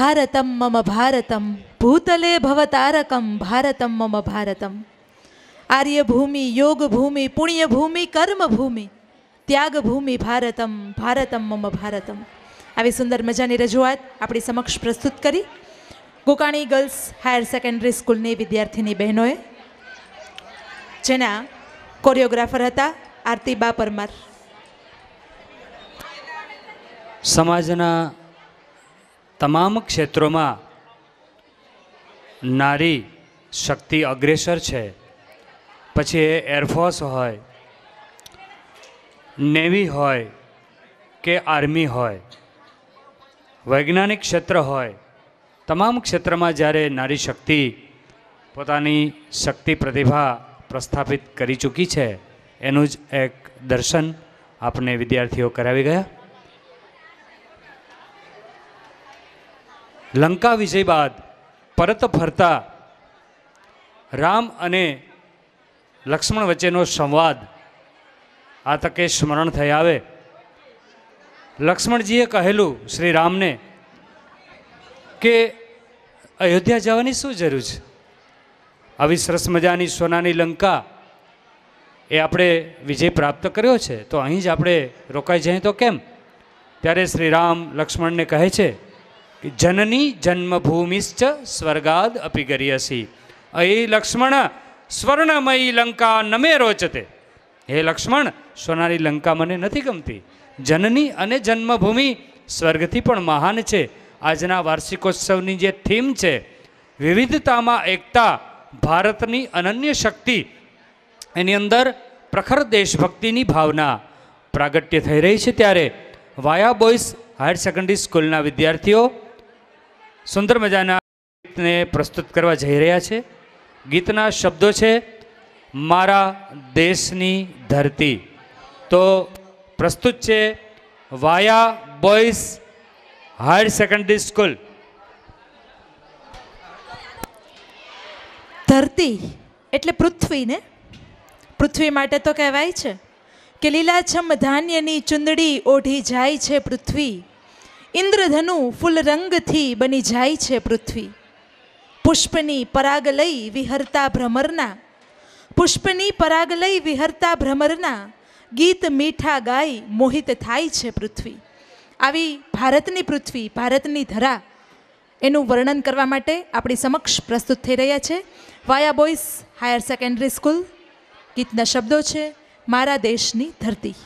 ભારતમ મમ ભારતમ ભૂતલે ભવતારકમ ભારતમ મમ ભારતમ આર્યભૂમિ યોગભૂમિ પુણ્યભૂમિ કર્મભૂમિ ત્યાગભૂમિ ભારતમ ભારતમ મમ ભારતમ આવી સુંદર મજાની રજૂઆત આપણી સમક્ષ પ્રસ્તુત કરી કુકાણી ગર્લ્સ હાયર સેકન્ડરી સ્કૂલની વિદ્યાર્થીની બહેનોએ જેના કોરિયોગ્રાફર હતા આરતી બા પરમાર સમાજના તમામ ક્ષેત્રોમાં નારી શક્તિ અગ્રેસર છે પછી એ એરફોર્સ હોય નેવી હોય કે આર્મી હોય વૈજ્ઞાનિક ક્ષેત્ર હોય તમામ ક્ષેત્રમાં જ્યારે નારી શક્તિ પોતાની શક્તિ પ્રતિભા પ્રસ્થાપિત કરી ચૂકી છે એનું જ એક દર્શન આપણે વિદ્યાર્થીઓ કરાવી ગયા લંકા વિજય બાદ પરત ફરતા રામ અને લક્ષ્મણ વચ્ચેનો સંવાદ આ તકે સ્મરણ થઈ આવે લક્ષ્મણજીએ કહેલું શ્રી રામને કે અયોધ્યા જવાની શું જરૂર છે આવી સરસ મજાની સોનાની લંકા એ આપણે વિજય પ્રાપ્ત કર્યો છે તો અહીં જ આપણે રોકાઈ જઈએ તો કેમ ત્યારે શ્રી રામ લક્ષ્મણને કહે છે કે જનની જન્મભૂમિશ્ચ સ્વર્ગાદ અપી ગરીયસી એ લક્ષ્મણ સ્વર્ણમયી લંકા નમે રોચતે હે લક્ષ્મણ સોનારી લંકા મને નથી ગમતી જનની અને જન્મભૂમિ સ્વર્ગથી પણ મહાન છે આજના વાર્ષિકોત્સવની જે થીમ છે વિવિધતામાં એકતા ભારતની અનન્ય શક્તિ એની અંદર પ્રખર દેશભક્તિની ભાવના પ્રાગટ્ય થઈ રહી છે ત્યારે વાયા બોયસ હાયર સેકન્ડરી સ્કૂલના વિદ્યાર્થીઓ સુંદર મજાના ગીતને પ્રસ્તુત કરવા જઈ રહ્યા છે ગીતના શબ્દો છે મારા દેશની ધરતી તો પ્રસ્તુત છે via boys higher secondary school ધરતી એટલે પૃથ્વીને પૃથ્વી માટે તો કહેવાય છે કે લીલાછમ ધાન્યની ચૂંદડી ઓઢી જાય છે પૃથ્વી ઇન્દ્રધનુ રંગથી બની જાય છે પૃથ્વી પુષ્પની પરાગ લઈ વિહરતા ભ્રમરના પુષ્પની પરાગ લઈ વિહરતા ભ્રમરના ગીત મીઠા ગાય મોહિત થાય છે પૃથ્વી આવી ભારતની પૃથ્વી ભારતની ધરા એનું વર્ણન કરવા માટે આપણી સમક્ષ પ્રસ્તુત થઈ રહ્યા છે via boys higher secondary school ગીતના શબ્દો છે મારા દેશની ધરતી